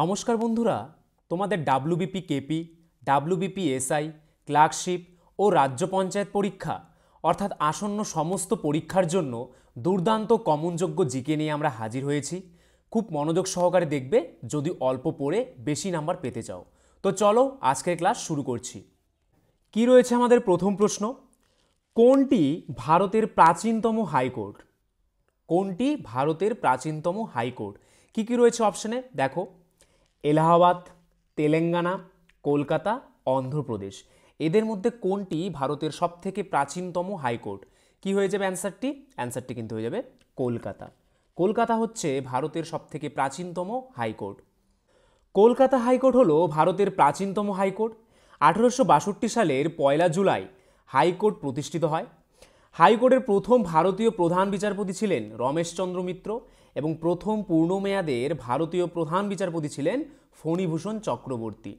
নমস্কার বন্ধুরা তোমাদের WBP KP WBP SI clerkship ও রাজ্য পঞ্চায়েত পরীক্ষা অর্থাৎ আসন্ন সমস্ত পরীক্ষার জন্য দুর্দান্ত কমনযোগ্য জিকে নিয়ে আমরা হাজির হয়েছি খুব মনোযোগ সহকারে দেখবে যদি অল্প পড়ে বেশি নাম্বার পেতে চাও তো চলো আজকের ক্লাস শুরু করছি কি রয়েছে আমাদের প্রথম প্রশ্ন কোনটি ভারতের প্রাচীনতম হাইকোর্ট কোনটি ভারতের প্রাচীনতম হাইকোর্ট কি কি রয়েছে অপশানে দেখো এলাহাবাদ তেলেঙ্গানা কলকাতা অন্ধ্রপ্রদেশ এদের মধ্যে কোনটি ভারতের সবথেকে প্রাচীনতম হাইকোর্ট কি হয়ে যাবে অ্যান্সারটি অ্যান্সারটি কিন্তু হয়ে যাবে কলকাতা কলকাতা হচ্ছে ভারতের সবথেকে প্রাচীনতম হাইকোর্ট কলকাতা হাইকোর্ট হলো ভারতের প্রাচীনতম হাইকোর্ট আঠেরোশো বাষট্টি সালের পয়লা জুলাই হাইকোর্ট প্রতিষ্ঠিত হয় হাইকোর্টের প্রথম ভারতীয় প্রধান বিচারপতি ছিলেন রমেশচন্দ্র মিত্র এবং প্রথম পূর্ণ মেয়াদের ভারতীয় প্রধান বিচারপতি ছিলেন ফণীভূষণ চক্রবর্তী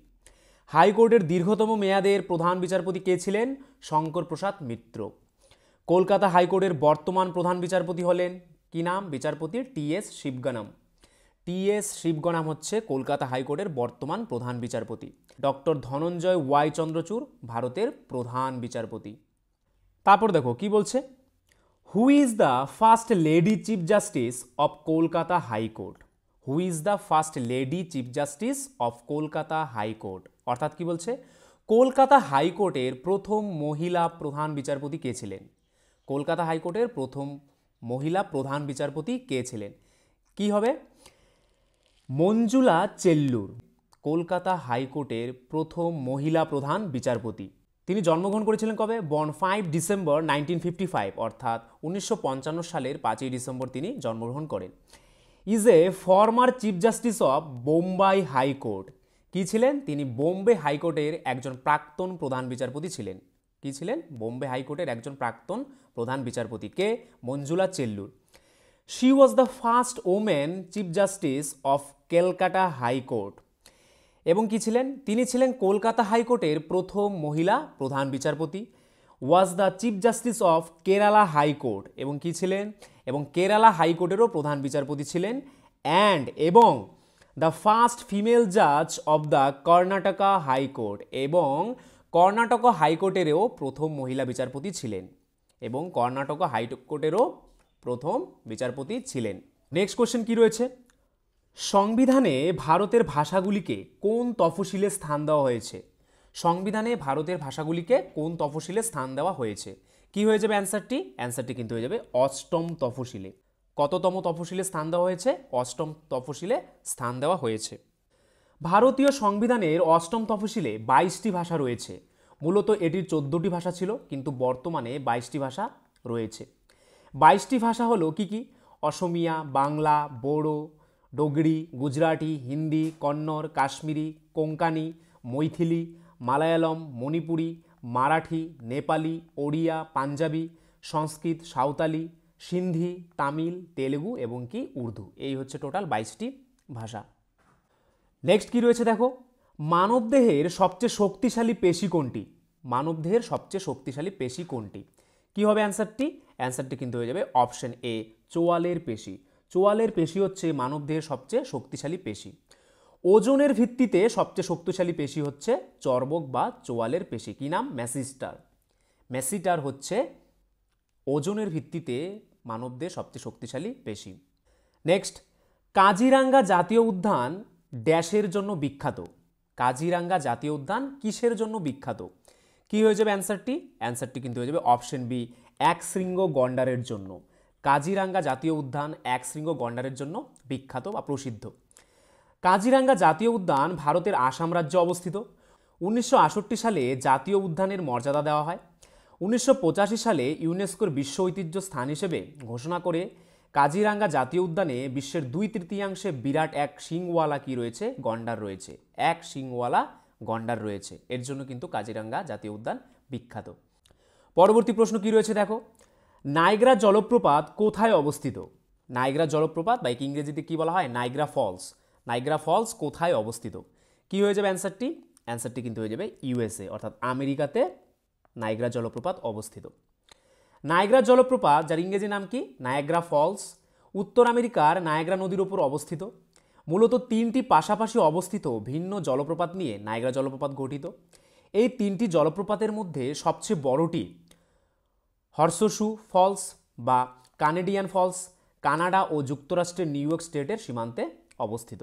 হাইকোর্টের দীর্ঘতম মেয়াদের প্রধান বিচারপতি কে ছিলেন শঙ্কর প্রসাদ মিত্র কলকাতা হাইকোর্টের বর্তমান প্রধান বিচারপতি হলেন কি নাম বিচারপতি টি এস শিবগণম টি এস শিবগণম হচ্ছে কলকাতা হাইকোর্টের বর্তমান প্রধান বিচারপতি ডক্টর ধনঞ্জয় ওয়াই চন্দ্রচূড় ভারতের প্রধান বিচারপতি তারপর দেখো কি বলছে who is the first lady chief justice of Kolkata high court who is the first lady chief justice of Kolkata high court অর্থাৎ কি বলছে কলকাতা হাইকোর্টের প্রথম মহিলা প্রধান বিচারপতি কে ছিলেন কলকাতা হাইকোর্টের প্রথম মহিলা প্রধান বিচারপতি কে ছিলেন কি হবে মঞ্জুলা চেল্লুর কলকাতা হাইকোর্টের প্রথম মহিলা প্রধান বিচারপতি তিনি জন্মগ্রহণ করেছিলেন কবে born five December nineteen fifty five অর্থাৎ উনিশশো পঞ্চান্ন সালের পাঁচই ডিসেম্বর তিনি জন্মগ্রহণ করেন is a former chief justice of Bombay high court কি ছিলেন তিনি বোম্বে হাইকোর্টের একজন প্রাক্তন প্রধান বিচারপতি ছিলেন কি ছিলেন বোম্বে হাইকোর্টের একজন প্রাক্তন প্রধান বিচারপতি K Manjula Chellur she was the first women chief justice of Calcutta high court এবং কি ছিলেন তিনি ছিলেন কলকাতা হাইকোর্টের প্রথম মহিলা প্রধান বিচারপতি was the chief justice of Kerala high court এবং কি ছিলেন এবং কেরালা হাইকোর্টেরও প্রধান বিচারপতি ছিলেন অ্যান্ড এবং দ্য ফার্স্ট ফিমেল জাজ অব দ্য কর্ণাটকা হাইকোর্ট এবং কর্ণাটক হাইকোর্টেরও প্রথম মহিলা বিচারপতি ছিলেন এবং কর্ণাটক হাইকোর্টেরও প্রথম বিচারপতি ছিলেন নেক্সট কোশ্চেন কী রয়েছে সংবিধানে ভারতের ভাষাগুলিকে কোন তফসিলে স্থান দেওয়া হয়েছে সংবিধানে ভারতের ভাষাগুলিকে কোন তফসিলে স্থান দেওয়া হয়েছে কি হয়ে যাবে অ্যান্সারটি অ্যান্সারটি কিন্তু হয়ে যাবে অষ্টম তফসিলে কততম তফসিলে স্থান দেওয়া হয়েছে অষ্টম তফসিলে স্থান দেওয়া হয়েছে ভারতীয় সংবিধানের অষ্টম তফসিলে বাইশটি ভাষা রয়েছে মূলত এটির চোদ্দোটি ভাষা ছিল কিন্তু বর্তমানে বাইশটি ভাষা রয়েছে বাইশটি ভাষা হলো কি কি অসমিয়া বাংলা বড়ো ডোগরি গুজরাটি হিন্দি কন্নড় কাশ্মীরি কোঙ্কানি মৈথিলি মালায়ালম মণিপুরি মারাঠি নেপালি ওড়িয়া পাঞ্জাবি সংস্কৃত সাঁওতালি সিন্ধি তামিল তেলেগু এবং কি উর্দু এই হচ্ছে টোটাল বাইশটি ভাষা নেক্সট কি রয়েছে দেখো মানবদেহের সবচেয়ে শক্তিশালী পেশি কোনটি মানবদেহের সবচেয়ে শক্তিশালী পেশি কোনটি কি হবে অ্যান্সারটি অ্যান্সারটি কিন্তু হয়ে যাবে অপশন এ চোয়ালের পেশি চোয়ালের পেশি হচ্ছে মানবদেহের সবচেয়ে শক্তিশালী পেশি ওজনের ভিত্তিতে সবচেয়ে শক্তিশালী পেশি হচ্ছে চর্বক বা চোয়ালের পেশি কী নাম ম্যাসিস্টার ম্যাসিটার হচ্ছে ওজনের ভিত্তিতে মানবদের সবচেয়ে শক্তিশালী পেশি নেক্সট কাজিরাঙ্গা জাতীয় উদ্যান ড্যাশের জন্য বিখ্যাত কাজিরাঙ্গা জাতীয় উদ্যান কিসের জন্য বিখ্যাত কি হয়ে যাবে অ্যান্সারটি অ্যান্সারটি কিন্তু হয়ে যাবে অপশন বি এক শৃঙ্গ গন্ডারের জন্য কাজিরাঙ্গা জাতীয় উদ্যান এক শৃঙ্গ গন্ডারের জন্য বিখ্যাত বা প্রসিদ্ধ কাজিরাঙ্গা জাতীয় উদ্যান ভারতের আসাম রাজ্যে অবস্থিত উনিশশো সালে জাতীয় উদ্যানের মর্যাদা দেওয়া হয় উনিশশো সালে ইউনেস্কোর বিশ্ব ঐতিহ্য স্থান হিসেবে ঘোষণা করে কাজিরাঙ্গা জাতীয় উদ্যানে বিশ্বের দুই তৃতীয়াংশে বিরাট এক শিংওয়ালা কি রয়েছে গন্ডার রয়েছে এক শিংওয়ালা গন্ডার রয়েছে এর জন্য কিন্তু কাজিরাঙ্গা জাতীয় উদ্যান বিখ্যাত পরবর্তী প্রশ্ন কি রয়েছে দেখো নাইগ্রা জলপ্রপাত কোথায় অবস্থিত নাইগ্রা জলপ্রপাত বা ইংরেজিতে কী বলা হয় নাইগ্রা ফলস নাইগ্রা ফলস কোথায় অবস্থিত কি হয়ে যাবে অ্যান্সারটি অ্যান্সারটি কিন্তু হয়ে যাবে ইউএসএ অর্থাৎ আমেরিকাতে নাইগ্রা জলপ্রপাত অবস্থিত নাইগ্রা জলপ্রপাত যার ইংরেজি নাম কি নায়গ্রা ফলস উত্তর আমেরিকার নায়গ্রা নদীর ওপর অবস্থিত মূলত তিনটি পাশাপাশি অবস্থিত ভিন্ন জলপ্রপাত নিয়ে নায়গ্রা জলপ্রপাত গঠিত এই তিনটি জলপ্রপাতের মধ্যে সবচেয়ে বড়টি হর্সশু ফলস বা কানেডিয়ান ফলস কানাডা ও যুক্তরাষ্ট্রের নিউ ইয়র্ক স্টেটের সীমান্তে অবস্থিত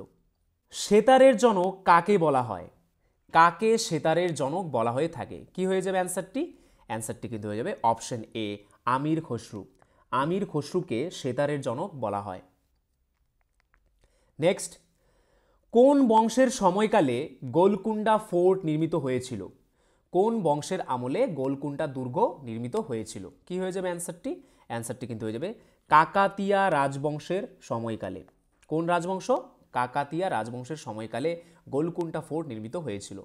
সেতারের জনক কাকে বলা হয় কাকে সেতারের জনক বলা হয়ে থাকে কি হয়ে যাবে অ্যান্সারটি অ্যান্সারটি কিন্তু হয়ে যাবে অপশন এ আমির খসরু আমির খসরুকে সেতারের জনক বলা হয় নেক্সট কোন বংশের সময়কালে গোলকুন্ডা ফোর্ট নির্মিত হয়েছিল কোন বংশের আমলে গোলকুন্টা দুর্গ নির্মিত হয়েছিল কি হয়ে যাবে অ্যান্সারটি অ্যান্সারটি কিন্তু হয়ে যাবে কাকাতিয়া রাজবংশের সময়কালে কোন রাজবংশ কাকাতিয়া রাজবংশের সময়কালে গোলকুন্টা ফোর্ট নির্মিত হয়েছিল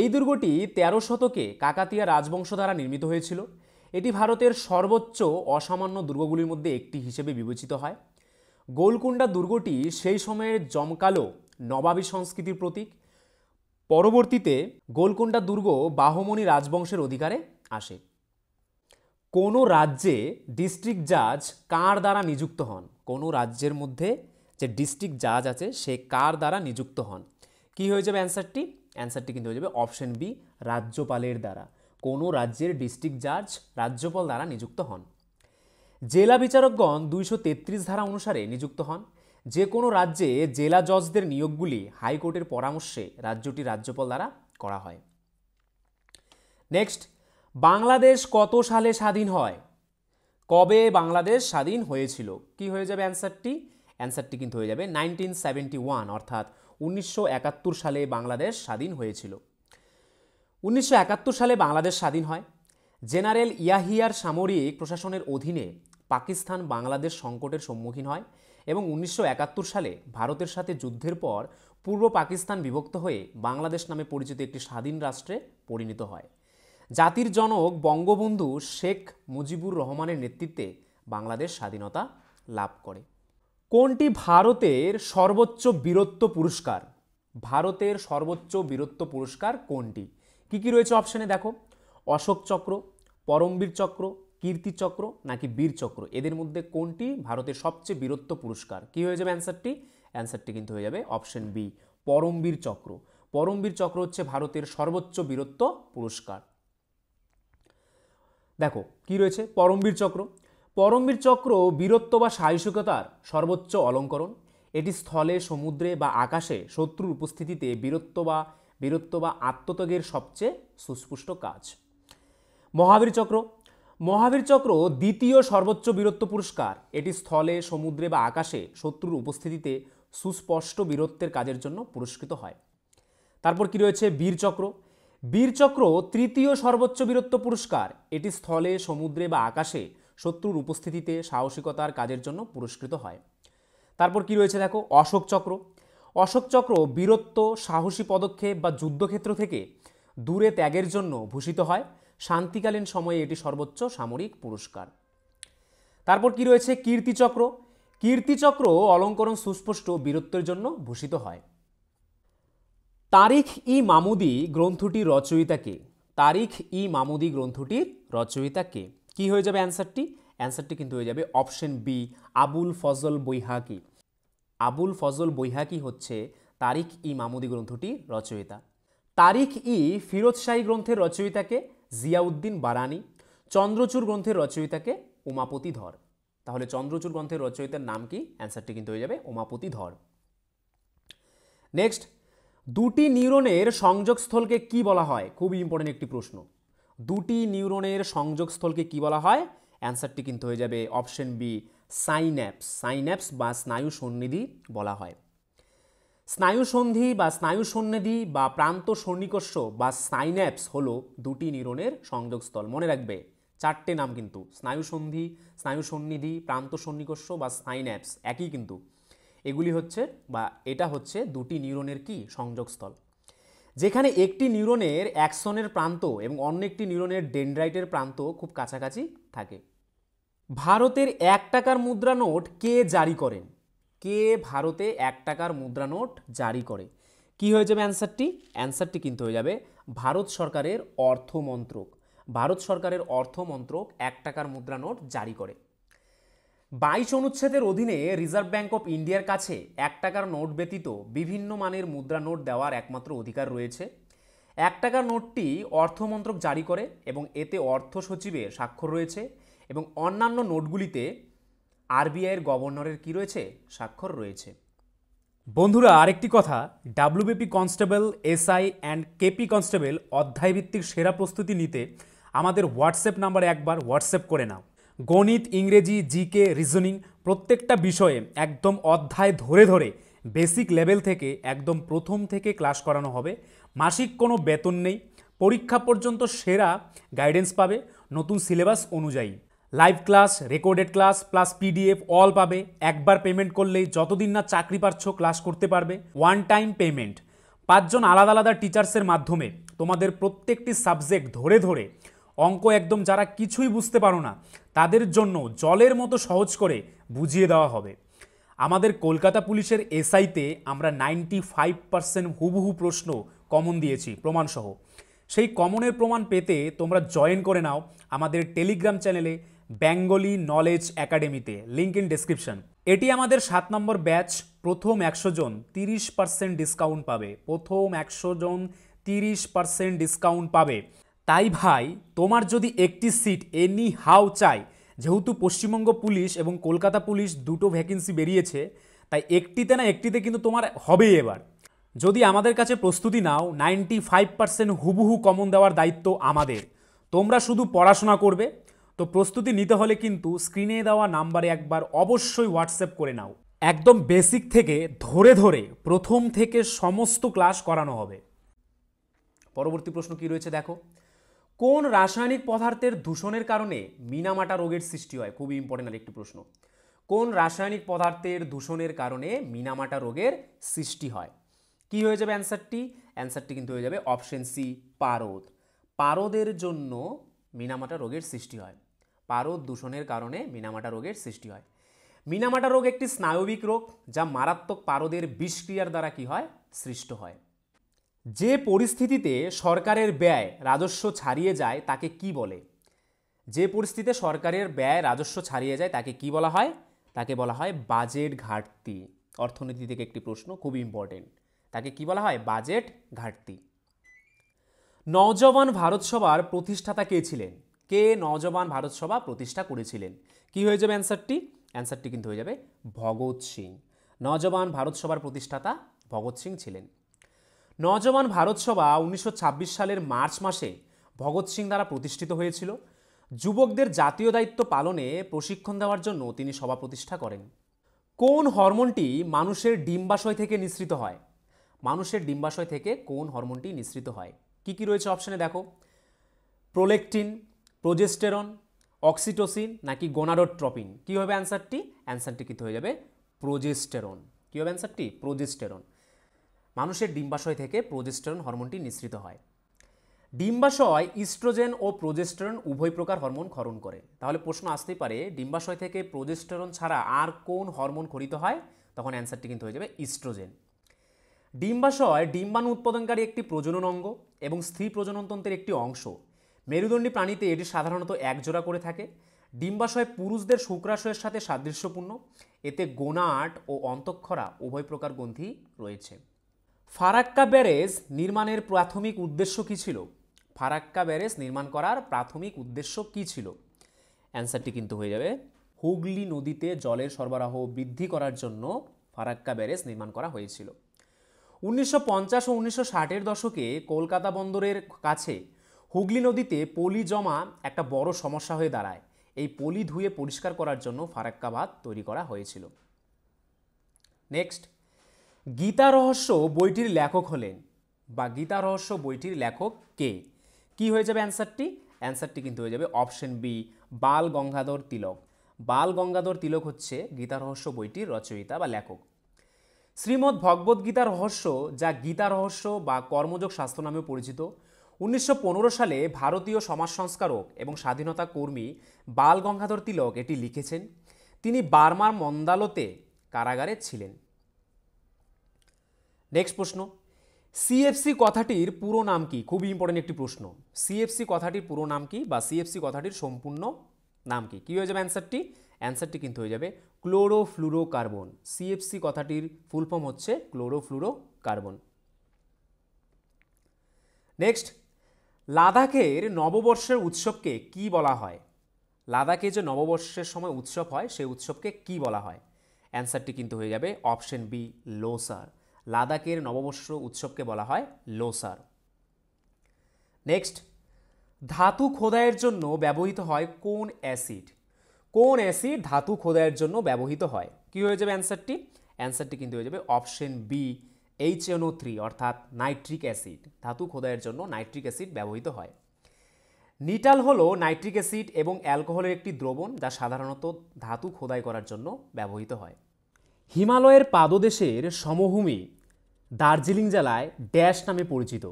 এই দুর্গটি তেরো শতকে কাকাতিয়া রাজবংশ দ্বারা নির্মিত হয়েছিল এটি ভারতের সর্বোচ্চ অসামান্য দুর্গগুলির মধ্যে একটি হিসেবে বিবেচিত হয় গোলকুন্ডা দুর্গটি সেই সময়ের জমকালো নবাবী সংস্কৃতির প্রতীক পরবর্তীতে গোলকোন্ডা দুর্গ বাহমণি রাজবংশের অধিকারে আসে কোনো রাজ্যে ডিস্ট্রিক্ট জাজ কার দ্বারা নিযুক্ত হন কোনো রাজ্যের মধ্যে যে ডিস্ট্রিক্ট জাজ আছে সে কার দ্বারা নিযুক্ত হন কি হয়ে যাবে অ্যান্সারটি অ্যান্সারটি কিন্তু হয়ে যাবে অপশন বি রাজ্যপালের দ্বারা কোনো রাজ্যের ডিস্ট্রিক্ট জাজ রাজ্যপাল দ্বারা নিযুক্ত হন জেলা বিচারকগণ দুইশো ধারা অনুসারে নিযুক্ত হন যে কোনো রাজ্যে জেলা জজদের নিয়োগগুলি হাইকোর্টের পরামর্শে রাজ্যটি রাজ্যপাল দ্বারা করা হয় নেক্সট বাংলাদেশ কত সালে স্বাধীন হয় কবে বাংলাদেশ স্বাধীন হয়েছিল কি হয়ে যাবে অ্যান্সারটি অ্যান্সারটি কিন্তু হয়ে যাবে নাইনটিন সেভেন্টি ওয়ান অর্থাৎ উনিশশো একাত্তর সালে বাংলাদেশ স্বাধীন হয়েছিল উনিশশো একাত্তর সালে বাংলাদেশ স্বাধীন হয় জেনারেল ইয়াহিয়ার সামরিক প্রশাসনের অধীনে পাকিস্তান বাংলাদেশ সংকটের সম্মুখীন হয় এবং উনিশশো সালে ভারতের সাথে যুদ্ধের পর পূর্ব পাকিস্তান বিভক্ত হয়ে বাংলাদেশ নামে পরিচিত একটি স্বাধীন রাষ্ট্রে পরিণত হয় জাতির জনক বঙ্গবন্ধু শেখ মুজিবুর রহমানের নেতৃত্বে বাংলাদেশ স্বাধীনতা লাভ করে কোনটি ভারতের সর্বোচ্চ বীরত্ব পুরস্কার ভারতের সর্বোচ্চ বীরত্ব পুরস্কার কোনটি কি কি রয়েছে অপশানে দেখো অশোক চক্র পরমবীর চক্র কীর্তিচক্র নাকি বীরচক্র এদের মধ্যে কোনটি ভারতের সবচেয়ে বীরত্ব পুরস্কার কী হয়ে যাবে অ্যান্সারটি অ্যান্সারটি কিন্তু হয়ে যাবে অপশন বি পরমবীর চক্র পরমবীর চক্র হচ্ছে ভারতের সর্বোচ্চ বীরত্ব পুরস্কার দেখো কি রয়েছে পরমবীর চক্র পরমবীর চক্র বীরত্ব বা সাহসিকতার সর্বোচ্চ অলঙ্করণ এটি স্থলে সমুদ্রে বা আকাশে শত্রুর উপস্থিতিতে বীরত্ব বা বীরত্ব বা আত্মত্যাগের সবচেয়ে সুস্পুষ্ট কাজ মহাবীর চক্র মহাবীর চক্র দ্বিতীয় সর্বোচ্চ বীরত্ব পুরস্কার এটি স্থলে সমুদ্রে বা আকাশে শত্রুর উপস্থিতিতে সুস্পষ্ট বীরত্বের কাজের জন্য পুরস্কৃত হয় তারপর কি রয়েছে বীরচক্র বীরচক্র তৃতীয় সর্বোচ্চ বীরত্ব পুরস্কার এটি স্থলে সমুদ্রে বা আকাশে শত্রুর উপস্থিতিতে সাহসিকতার কাজের জন্য পুরস্কৃত হয় তারপর কি রয়েছে দেখো অশোক চক্র অশোক চক্র বীরত্ব সাহসী পদক্ষেপ বা যুদ্ধক্ষেত্র থেকে দূরে ত্যাগের জন্য ভূষিত হয় শান্তিকালীন সময়ে এটি সর্বোচ্চ সামরিক পুরস্কার তারপর কি রয়েছে কীর্তিচক্র কীর্তিচক্র অলঙ্করণ সুস্পষ্ট বীরত্বের জন্য ভূষিত হয় তারিখ ই মামুদি গ্রন্থটির রচয়িতা কে তারিখ ই মামুদি গ্রন্থটির রচয়িতা কে কি হয়ে যাবে অ্যান্সারটি অ্যান্সারটি কিন্তু হয়ে যাবে অপশন বি আবুল ফজল বৈহাকি আবুল ফজল বৈহাকি হচ্ছে তারিখ ই মামুদি গ্রন্থটি রচয়িতা তারিখ ই ফিরোজ শাহী গ্রন্থের রচয়িতাকে জিয়াউদ্দিন বারানি চন্দ্রচূড় গ্রন্থের রচয়িতাকে উমাপতি ধর তাহলে চন্দ্রচূড় গ্রন্থের রচয়িতার নাম কি অ্যান্সারটি কিন্তু হয়ে যাবে উমাপতি ধর নেক্সট দুটি নিউরনের সংযোগস্থলকে কি বলা হয় খুবই ইম্পর্টেন্ট একটি প্রশ্ন দুটি নিউরনের সংযোগস্থলকে কি বলা হয় অ্যান্সারটি কিন্তু হয়ে যাবে অপশন বি সাইন্যাপস সাইন্যাপস বা স্নায়ু সন্নিধি বলা হয় স্নায়ুসন্ধি বা স্নায়ুসন্নিধি বা প্রান্ত সন্নিকর্ষ বা সাইন্যাপস হলো দুটি নিউরনের সংযোগস্থল মনে রাখবে চারটে নাম কিন্তু স্নায়ুসন্ধি স্নায়ুসন্নিধি প্রান্ত সন্নিকর্ষ বা সাইন্যাপস একই কিন্তু এগুলি হচ্ছে বা এটা হচ্ছে দুটি নিউরনের কি সংযোগস্থল যেখানে একটি নিউরনের অ্যাকশনের প্রান্ত এবং অন্য একটি নিউরনের ডেন্ড্রাইটের প্রান্ত খুব কাছাকাছি থাকে ভারতের এক টাকার মুদ্রা নোট কে জারি করেন কে ভারতে এক টাকার মুদ্রা নোট জারি করে কি হয়ে যাবে অ্যান্সারটি অ্যান্সারটি কিন্তু হয়ে যাবে ভারত সরকারের অর্থমন্ত্রক ভারত সরকারের অর্থমন্ত্রক এক টাকার মুদ্রা নোট জারি করে বাইশ অনুচ্ছেদের অধীনে রিজার্ভ ব্যাঙ্ক অফ ইন্ডিয়ার কাছে এক টাকার নোট ব্যতীত বিভিন্ন মানের মুদ্রা নোট দেওয়ার একমাত্র অধিকার রয়েছে এক টাকার নোটটি অর্থমন্ত্রক জারি করে এবং এতে অর্থ সচিবের স্বাক্ষর রয়েছে এবং অন্যান্য নোটগুলিতে আরবিআইয়ের গভর্নরের কি রয়েছে স্বাক্ষর রয়েছে বন্ধুরা আরেকটি কথা WBP constable SI and KP constable অধ্যায়ভিত্তিক সেরা প্রস্তুতি নিতে আমাদের হোয়াটসঅ্যাপ নাম্বার একবার হোয়াটসঅ্যাপ করে নাও গণিত ইংরেজি জিকে রিজনিং প্রত্যেকটা বিষয়ে একদম অধ্যায় ধরে ধরে বেসিক লেভেল থেকে একদম প্রথম থেকে ক্লাস করানো হবে মাসিক কোনো বেতন নেই পরীক্ষা পর্যন্ত সেরা গাইডেন্স পাবে নতুন সিলেবাস অনুযায়ী live class recorded class plus PDF all পাবে একবার পেমেন্ট করলেই যতদিন না চাকরি পাচ্ছ ক্লাস করতে পারবে ওয়ান টাইম পেমেন্ট পাঁচজন আলাদা আলাদা টিচার্সের মাধ্যমে তোমাদের প্রত্যেকটি সাবজেক্ট ধরে ধরে অঙ্ক একদম যারা কিছুই বুঝতে পারো না তাদের জন্য জলের মতো সহজ করে বুঝিয়ে দেওয়া হবে আমাদের কলকাতা পুলিশের এসআইতে আমরা নাইনটি ফাইভ পার্সেন্ট হুবহু প্রশ্ন কমন দিয়েছি প্রমাণসহ সেই কমনের প্রমাণ পেতে তোমরা জয়েন করে নাও আমাদের টেলিগ্রাম চ্যানেলে বেঙ্গলি নলেজ একাডেমিতে লিঙ্ক ইন ডিসক্রিপশন এটি আমাদের সাত নম্বর ব্যাচ প্রথম একশো জন তিরিশ পার্সেন্ট ডিসকাউন্ট পাবে প্রথম একশো জন তিরিশ পার্সেন্ট ডিসকাউন্ট পাবে তাই ভাই তোমার যদি একটি সিট এনি হাউ চাই যেহেতু পশ্চিমবঙ্গ পুলিশ এবং কলকাতা পুলিশ দুটো ভ্যাকেন্সি বেরিয়েছে তাই একটিতে না একটিতে কিন্তু তোমার হবেই এবার যদি আমাদের কাছে প্রস্তুতি নাও নাইনটি ফাইভ পার্সেন্ট হুবহু কমন দেওয়ার দায়িত্ব আমাদের তোমরা শুধু পড়াশোনা করবে তো প্রস্তুতি নিতে হলে কিন্তু স্ক্রিনে দেওয়া নাম্বারে একবার অবশ্যই হোয়াটসঅ্যাপ করে নাও একদম বেসিক থেকে ধরে ধরে প্রথম থেকে সমস্ত ক্লাস করানো হবে পরবর্তী প্রশ্ন কি রয়েছে দেখো কোন রাসায়নিক পদার্থের দূষণের কারণে মিনামাটা রোগের সৃষ্টি হয় খুবই ইম্পর্টেন্ট একটি প্রশ্ন কোন রাসায়নিক পদার্থের দূষণের কারণে মিনামাটা রোগের সৃষ্টি হয় কি হয়ে যাবে অ্যান্সারটি অ্যান্সারটি কিন্তু হয়ে যাবে অপশন সি পারদ পারদের জন্য মিনামাটা রোগের সৃষ্টি হয় পারদ দূষণের কারণে মিনামাটা রোগের সৃষ্টি হয় মিনামাটা রোগ একটি স্নায়বিক রোগ যা মারাত্মক পারদের বিষক্রিয়ার দ্বারা কি হয় সৃষ্ট হয় যে পরিস্থিতিতে সরকারের ব্যয় রাজস্ব ছাড়িয়ে যায় তাকে কি বলে যে পরিস্থিতিতে সরকারের ব্যয় রাজস্ব ছাড়িয়ে যায় তাকে কি বলা হয় তাকে বলা হয় বাজেট ঘাটতি অর্থনীতি থেকে একটি প্রশ্ন খুব ইম্পর্টেন্ট তাকে কি বলা হয় বাজেট ঘাটতি নজওয়ান ভারত সভার প্রতিষ্ঠাতা কে ছিলেন কে নজবান ভারত সভা প্রতিষ্ঠা করেছিলেন কি হয়ে যাবে অ্যান্সারটি অ্যান্সারটি কিন্তু হয়ে যাবে ভগৎ সিং নজবান ভারত সভার প্রতিষ্ঠাতা ভগৎ সিং ছিলেন নজবান ভারত সভা উনিশশো সালের মার্চ মাসে ভগৎ সিং দ্বারা প্রতিষ্ঠিত হয়েছিল যুবকদের জাতীয় দায়িত্ব পালনে প্রশিক্ষণ দেওয়ার জন্য তিনি সভা প্রতিষ্ঠা করেন কোন হরমোনটি মানুষের ডিম্বাশয় থেকে নিঃসৃত হয় মানুষের ডিম্বাশয় থেকে কোন হরমোনটি নিঃসৃত হয় কি কি রয়েছে অপশানে দেখো প্রোলেকটিন প্রোজেস্টেরন অক্সিটোসিন নাকি গোনাডোট্রপিন কী হবে অ্যান্সারটি অ্যান্সারটি কিন্তু হয়ে যাবে প্রোজেস্টেরন কী হবে অ্যান্সারটি প্রোজেস্টেরন মানুষের ডিম্বাশয় থেকে প্রোজেস্টেরন হরমোনটি নিঃসৃত হয় ডিম্বাশয় ইস্ট্রোজেন ও প্রোজেস্টেরন উভয় প্রকার হরমোন ক্ষরণ করে তাহলে প্রশ্ন আসতেই পারে ডিম্বাশয় থেকে প্রোজেস্টেরন ছাড়া আর কোন হরমোন খরিত হয় তখন অ্যান্সারটি কিন্তু হয়ে যাবে ইস্ট্রোজেন ডিম্বাশয় ডিম্বাণু উৎপাদনকারী একটি প্রজনন অঙ্গ এবং স্ত্রী প্রজননতন্ত্রের একটি অংশ মেরুদণ্ডী প্রাণীতে এটি সাধারণত একজোড়া করে থাকে ডিম্বাশয় পুরুষদের শুক্রাশয়ের সাথে সাদৃশ্যপূর্ণ এতে গোনাট ও অন্তঃক্ষরা উভয় প্রকার গ্রন্থি রয়েছে ফারাক্কা ব্যারেজ নির্মাণের প্রাথমিক উদ্দেশ্য কী ছিল ফারাক্কা ব্যারেজ নির্মাণ করার প্রাথমিক উদ্দেশ্য কী ছিল অ্যান্সারটি কিন্তু হয়ে যাবে হুগলি নদীতে জলের সরবরাহ বৃদ্ধি করার জন্য ফারাক্কা ব্যারেজ নির্মাণ করা হয়েছিল উনিশশো পঞ্চাশ ও উনিশশো ষাটের দশকে কলকাতা বন্দরের কাছে হুগলি নদীতে পলি জমা একটা বড় সমস্যা হয়ে দাঁড়ায় এই পলি ধুয়ে পরিষ্কার করার জন্য ফারাক্কাবাদ তৈরি করা হয়েছিল নেক্সট গীতা রহস্য বইটির লেখক হলেন বা গীতা রহস্য বইটির লেখক কে কি হয়ে যাবে অ্যান্সারটি অ্যান্সারটি কিন্তু হয়ে যাবে অপশন বি বাল গঙ্গাধর তিলক বাল গঙ্গাধর তিলক হচ্ছে গীতা রহস্য বইটির রচয়িতা বা লেখক শ্রীমদ্ ভগবদ্গীতা রহস্য যা গীতা রহস্য বা কর্মযোগ শাস্ত্র নামে পরিচিত উনিশশো সালে ভারতীয় সমাজ সংস্কারক এবং স্বাধীনতা কর্মী বাল গঙ্গাধর তিলক এটি লিখেছেন তিনি বার্মার মন্দালোতে কারাগারে ছিলেন নেক্সট প্রশ্ন সিএফসি কথাটির পুরো নাম কি খুবই ইম্পর্টেন্ট একটি প্রশ্ন সিএফসি কথাটির পুরো নাম কি বা সিএফসি কথাটির সম্পূর্ণ নাম কি কী হয়ে যাবে অ্যান্সারটি অ্যান্সারটি কিন্তু হয়ে যাবে কার্বন সিএফসি কথাটির ফুল ফর্ম হচ্ছে কার্বন নেক্সট লাদাখের নববর্ষের উৎসবকে কি বলা হয় লাদাখে যে নববর্ষের সময় উৎসব হয় সেই উৎসবকে কি বলা হয় অ্যান্সারটি কিন্তু হয়ে যাবে অপশন বি লোসার লাদাখের নববর্ষ উৎসবকে বলা হয় লোসার নেক্সট ধাতু খোদাইয়ের জন্য ব্যবহৃত হয় কোন অ্যাসিড কোন অ্যাসিড ধাতু খোদাইয়ের জন্য ব্যবহৃত হয় কি হয়ে যাবে অ্যান্সারটি অ্যান্সারটি কিন্তু হয়ে যাবে অপশন বি এইচএনও থ্রি অর্থাৎ নাইট্রিক অ্যাসিড ধাতু খোদাইয়ের জন্য নাইট্রিক অ্যাসিড ব্যবহৃত হয় নিটাল হলো নাইট্রিক অ্যাসিড এবং অ্যালকোহলের একটি দ্রবণ যা সাধারণত ধাতু খোদাই করার জন্য ব্যবহৃত হয় হিমালয়ের পাদদেশের সমভূমি দার্জিলিং জেলায় ড্যাশ নামে পরিচিত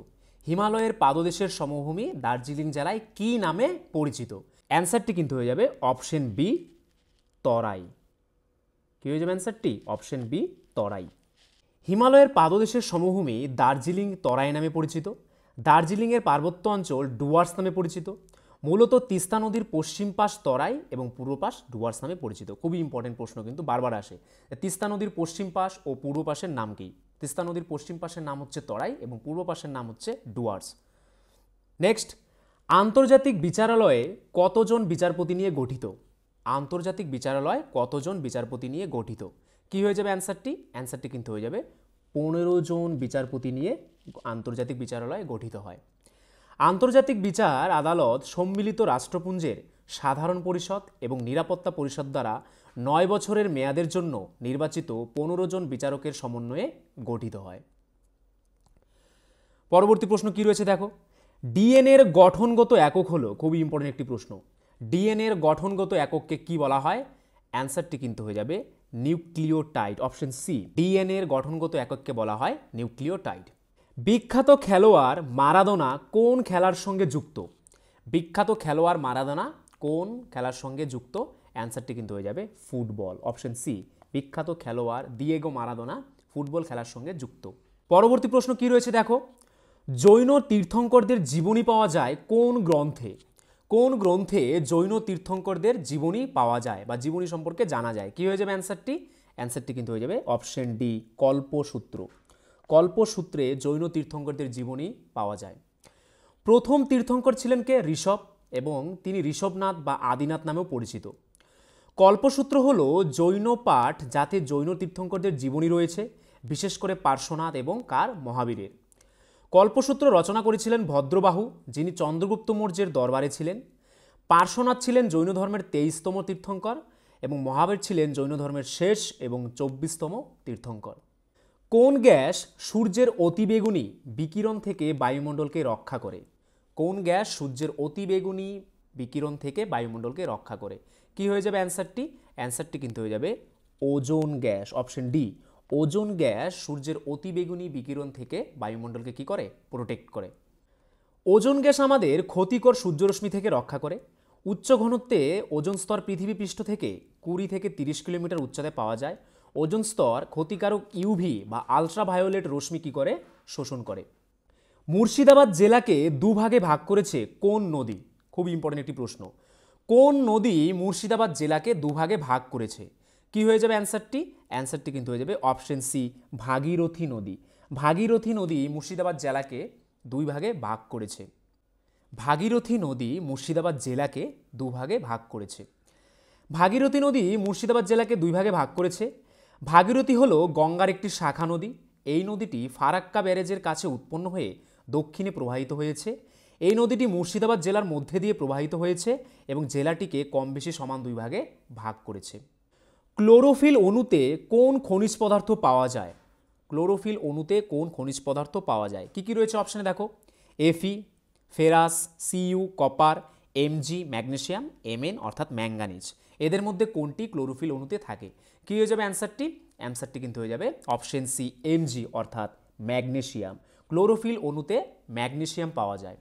হিমালয়ের পাদদেশের সমভূমি দার্জিলিং জেলায় কি নামে পরিচিত অ্যান্সারটি কিন্তু হয়ে যাবে অপশন বি তরাই কী হয়ে যাবে অ্যান্সারটি অপশন বি তরাই হিমালয়ের পাদদেশের সমভূমি দার্জিলিং তরাই নামে পরিচিত দার্জিলিংয়ের পার্বত্য অঞ্চল ডুয়ার্স নামে পরিচিত মূলত তিস্তা নদীর পশ্চিম পাশ তরাই এবং পূর্ব পাশ ডুয়ার্স নামে পরিচিত খুবই ইম্পর্টেন্ট প্রশ্ন কিন্তু বারবার আসে তিস্তা নদীর পশ্চিম পাশ ও পূর্ব পাশের নাম কি তিস্তা নদীর পশ্চিম পাশের নাম হচ্ছে তরাই এবং পূর্ব পাশের নাম হচ্ছে ডুয়ার্স নেক্সট আন্তর্জাতিক বিচারালয়ে কতজন বিচারপতি নিয়ে গঠিত আন্তর্জাতিক বিচারালয় কতজন বিচারপতি নিয়ে গঠিত কি হয়ে যাবে অ্যান্সারটি অ্যান্সারটি কিন্তু হয়ে যাবে পনেরো জন বিচারপতি নিয়ে আন্তর্জাতিক বিচারালয় গঠিত হয় আন্তর্জাতিক বিচার আদালত সম্মিলিত রাষ্ট্রপুঞ্জের সাধারণ পরিষদ এবং নিরাপত্তা পরিষদ দ্বারা নয় বছরের মেয়াদের জন্য নির্বাচিত পনেরো জন বিচারকের সমন্বয়ে গঠিত হয় পরবর্তী প্রশ্ন কি রয়েছে দেখো ডিএনএর গঠনগত একক হলো খুবই ইম্পর্টেন্ট একটি প্রশ্ন ডিএনএর গঠনগত একককে কি বলা হয় অ্যান্সারটি কিন্তু হয়ে যাবে নিউক্লিওটাইড অপশন সি ডিএনএর গঠনগত একককে বলা হয় নিউক্লিওটাইড বিখ্যাত খেলোয়াড় মারাদোনা কোন খেলার সঙ্গে যুক্ত বিখ্যাত খেলোয়াড় মারাদোনা কোন খেলার সঙ্গে যুক্ত অ্যান্সারটি কিন্তু হয়ে যাবে ফুটবল অপশন সি বিখ্যাত খেলোয়াড় দিয়েগো মারাদোনা ফুটবল খেলার সঙ্গে যুক্ত পরবর্তী প্রশ্ন কি রয়েছে দেখো জৈন তীর্থঙ্করদের জীবনী পাওয়া যায় কোন গ্রন্থে কোন গ্রন্থে জৈন তীর্থঙ্করদের জীবনী পাওয়া যায় বা জীবনী সম্পর্কে জানা যায় কী হয়ে যাবে অ্যান্সারটি অ্যান্সারটি কিন্তু হয়ে যাবে অপশন ডি কল্পসূত্র কল্পসূত্রে জৈন তীর্থঙ্করদের জীবনী পাওয়া যায় প্রথম তীর্থঙ্কর ছিলেন কে ঋষভ এবং তিনি ঋষভনাথ বা আদিনাথ নামেও পরিচিত কল্পসূত্র হলো জৈন পাঠ যাতে জৈন তীর্থঙ্করদের জীবনী রয়েছে বিশেষ করে পার্শ্বনাথ এবং কার মহাবীরের কল্পসূত্র রচনা করেছিলেন ভদ্রবাহু যিনি চন্দ্রগুপ্ত মৌর্যের দরবারে ছিলেন পার্শ্বনাথ ছিলেন জৈন ধর্মের তেইশতম তীর্থঙ্কর এবং মহাবীর ছিলেন জৈন ধর্মের শেষ এবং চব্বিশতম তীর্থঙ্কর কোন গ্যাস সূর্যের অতিবেগুনি বিকিরণ থেকে বায়ুমণ্ডলকে রক্ষা করে কোন গ্যাস সূর্যের অতিবেগুনি বিকিরণ থেকে বায়ুমণ্ডলকে রক্ষা করে কি হয়ে যাবে অ্যান্সারটি অ্যান্সারটি কিন্তু হয়ে যাবে ozone gas option D ozone gas সূর্যের অতিবেগুনি বিকিরণ থেকে বায়ুমণ্ডলকে কি করে প্রোটেক্ট করে ওজোন গ্যাস আমাদের ক্ষতিকর সূর্যরশ্মি থেকে রক্ষা করে উচ্চ ঘনত্বে ওজোন স্তর পৃথিবী পৃষ্ঠ থেকে কুড়ি থেকে তিরিশ কিলোমিটার উচ্চতায় পাওয়া যায় ওজোন স্তর ক্ষতিকারক ইউভি বা আলট্রাভায়োলেট রশ্মি কী করে শোষণ করে মুর্শিদাবাদ জেলাকে দুভাগে ভাগ করেছে কোন নদী খুব ইম্পর্টেন্ট একটি প্রশ্ন কোন নদী মুর্শিদাবাদ জেলাকে দুভাগে ভাগ করেছে কি হয়ে যাবে অ্যান্সারটি অ্যান্সারটি কিন্তু হয়ে যাবে অপশন সি ভাগীরথী নদী ভাগীরথী নদী মুর্শিদাবাদ জেলাকে দুই ভাগে ভাগ করেছে ভাগীরথী নদী মুর্শিদাবাদ জেলাকে দুভাগে ভাগ করেছে ভাগীরথী নদী মুর্শিদাবাদ জেলাকে দুই ভাগে ভাগ করেছে ভাগীরথী হল গঙ্গার একটি শাখা নদী এই নদীটি ফারাক্কা ব্যারেজের কাছে উৎপন্ন হয়ে দক্ষিণে প্রবাহিত হয়েছে এই নদীটি মুর্শিদাবাদ জেলার মধ্যে দিয়ে প্রবাহিত হয়েছে এবং জেলাটিকে কম বেশি সমান দুই ভাগে ভাগ করেছে ক্লোরোফিল অণুতে কোন খনিজ পদার্থ পাওয়া যায় ক্লোরোফিল অণুতে কোন খনিজ পদার্থ পাওয়া যায় কি কি রয়েছে অপশানে দেখো FE ferrous CU copper MG magnesium MN অর্থাৎ ম্যাঙ্গানিজ এদের মধ্যে কোনটি ক্লোরোফিল অণুতে থাকে কি হয়ে যাবে অ্যান্সারটি অ্যান্সারটি কিন্তু হয়ে যাবে অপশন সি এমজি অর্থাৎ ম্যাগনেশিয়াম ক্লোরোফিল অণুতে ম্যাগনেশিয়াম পাওয়া যায়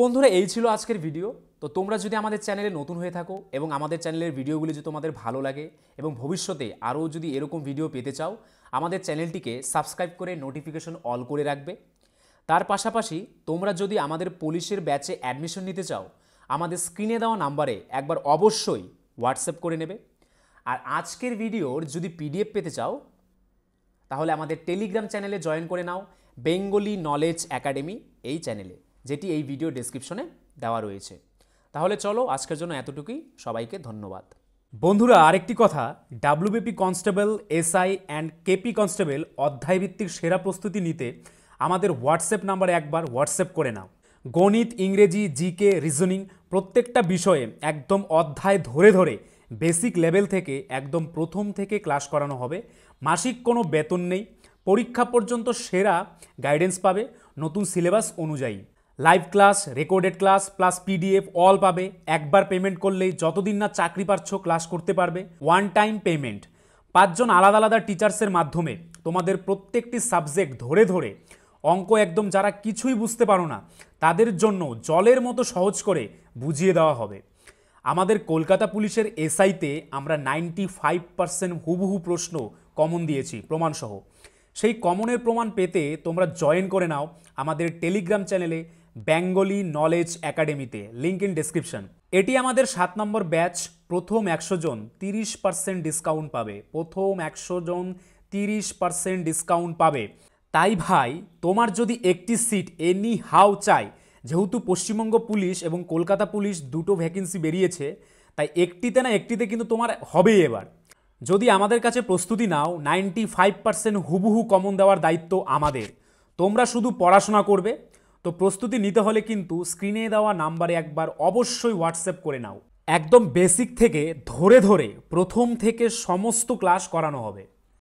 বন্ধুরা এই ছিল আজকের ভিডিও তো তোমরা যদি আমাদের চ্যানেলে নতুন হয়ে থাকো এবং আমাদের চ্যানেলের ভিডিওগুলি যদি তোমাদের ভালো লাগে এবং ভবিষ্যতে আরও যদি এরকম ভিডিও পেতে চাও আমাদের চ্যানেলটিকে সাবস্ক্রাইব করে নোটিফিকেশন অল করে রাখবে তার পাশাপাশি তোমরা যদি আমাদের পুলিশের ব্যাচে অ্যাডমিশন নিতে চাও আমাদের স্ক্রিনে দেওয়া নাম্বারে একবার অবশ্যই হোয়াটসঅ্যাপ করে নেবে আর আজকের ভিডিওর যদি পিডিএফ পেতে চাও তাহলে আমাদের টেলিগ্রাম চ্যানেলে জয়েন করে নাও বেঙ্গলি নলেজ একাডেমি এই চ্যানেলে যেটি এই ভিডিও ডেসক্রিপশনে দেওয়া রয়েছে তাহলে চলো আজকের জন্য এতটুকুই সবাইকে ধন্যবাদ বন্ধুরা আরেকটি কথা WBP constable SI and KP constable অধ্যায়ভিত্তিক সেরা প্রস্তুতি নিতে আমাদের হোয়াটসঅ্যাপ নাম্বারে একবার হোয়াটসঅ্যাপ করে নাও গণিত ইংরেজি জিকে রিজনিং প্রত্যেকটা বিষয়ে একদম অধ্যায় ধরে ধরে বেসিক লেভেল থেকে একদম প্রথম থেকে ক্লাস করানো হবে মাসিক কোনো বেতন নেই পরীক্ষা পর্যন্ত সেরা গাইডেন্স পাবে নতুন সিলেবাস অনুযায়ী live class recorded class plus PDF all পাবে একবার পেমেন্ট করলেই যতদিন না চাকরি পাচ্ছ ক্লাস করতে পারবে ওয়ান টাইম পেমেন্ট পাঁচজন আলাদা আলাদা টিচার্সের মাধ্যমে তোমাদের প্রত্যেকটি সাবজেক্ট ধরে ধরে অঙ্ক একদম যারা কিছুই বুঝতে পারো না তাদের জন্য জলের মতো সহজ করে বুঝিয়ে দেওয়া হবে আমাদের কলকাতা পুলিশের এসআইতে আমরা নাইনটি ফাইভ পার্সেন্ট হুবহু প্রশ্ন কমন দিয়েছি প্রমাণসহ সেই কমনের প্রমাণ পেতে তোমরা জয়েন করে নাও আমাদের টেলিগ্রাম চ্যানেলে বেঙ্গলি নলেজ একাডেমিতে লিঙ্ক ইন ডিসক্রিপশন এটি আমাদের সাত নম্বর ব্যাচ প্রথম একশো জন তিরিশ পার্সেন্ট ডিসকাউন্ট পাবে প্রথম একশো জন তিরিশ পার্সেন্ট ডিসকাউন্ট পাবে তাই ভাই তোমার যদি একটি সিট এনি হাউ চাই যেহেতু পশ্চিমবঙ্গ পুলিশ এবং কলকাতা পুলিশ দুটো ভ্যাকেন্সি বেরিয়েছে তাই একটিতে না একটিতে কিন্তু তোমার হবেই এবার যদি আমাদের কাছে প্রস্তুতি নাও নাইনটি ফাইভ পার্সেন্ট হুবহু কমন দেওয়ার দায়িত্ব আমাদের তোমরা শুধু পড়াশোনা করবে তো প্রস্তুতি নিতে হলে কিন্তু স্ক্রিনে দেওয়া নাম্বারে একবার অবশ্যই হোয়াটসঅ্যাপ করে নাও একদম বেসিক থেকে ধরে ধরে প্রথম থেকে সমস্ত ক্লাস করানো হবে